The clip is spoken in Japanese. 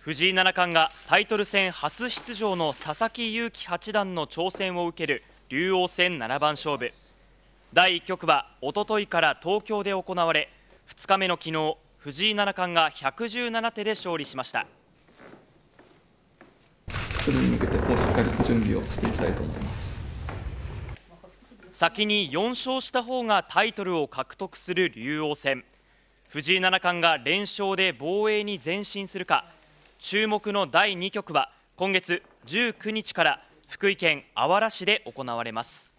藤井七冠がタイトル戦初出場の佐々木勇気八段の挑戦を受ける竜王戦七番勝負第1局はおとといから東京で行われ2日目の昨日藤井七冠が117手で勝利しましたそれに向けてうしっかり準備をしていきたいと思います先に4勝した方がタイトルを獲得する竜王戦藤井七冠が連勝で防衛に前進するか注目の第2局は今月19日から福井県あわら市で行われます。